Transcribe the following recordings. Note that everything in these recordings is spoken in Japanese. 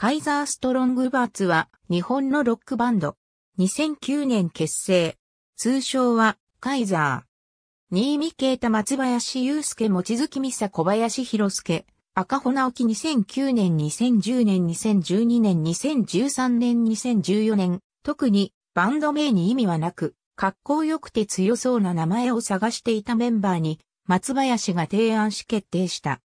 カイザーストロングバーツは日本のロックバンド。2009年結成。通称はカイザー。新見啓太松林祐介望月美佐小林博介。赤穂直樹2009年2010年2012年2013年2014年。特にバンド名に意味はなく、格好良くて強そうな名前を探していたメンバーに松林が提案し決定した。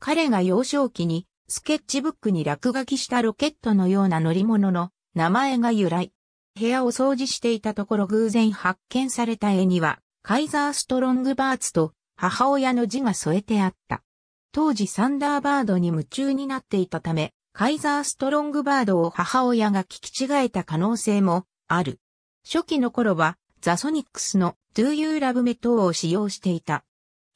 彼が幼少期にスケッチブックに落書きしたロケットのような乗り物の名前が由来。部屋を掃除していたところ偶然発見された絵には、カイザーストロングバーツと母親の字が添えてあった。当時サンダーバードに夢中になっていたため、カイザーストロングバードを母親が聞き違えた可能性もある。初期の頃はザソニックスの Do You Love Me 等を使用していた。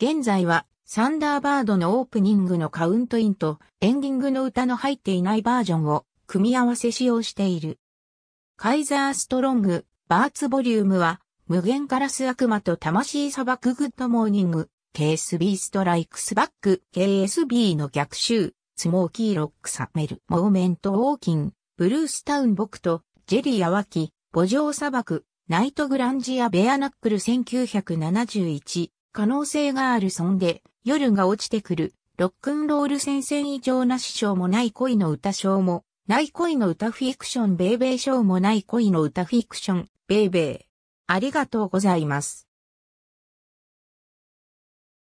現在はサンダーバードのオープニングのカウントインとエンディングの歌の入っていないバージョンを組み合わせ使用している。カイザーストロング、バーツボリュームは、無限ガラス悪魔と魂砂漠グッドモーニング、KSB ストライクスバック、KSB の逆襲、スモーキーロックサメル、モーメントウォーキン、ブルースタウンボクト、ジェリーアワキ、ボジョー砂漠、ナイトグランジアベアナックル1971、可能性があるソンで、夜が落ちてくる、ロックンロール戦線以上な師匠もない恋の歌賞も、ない恋の歌フィクションベイベー賞もない恋の歌フィクション、ベイベー。ありがとうございます。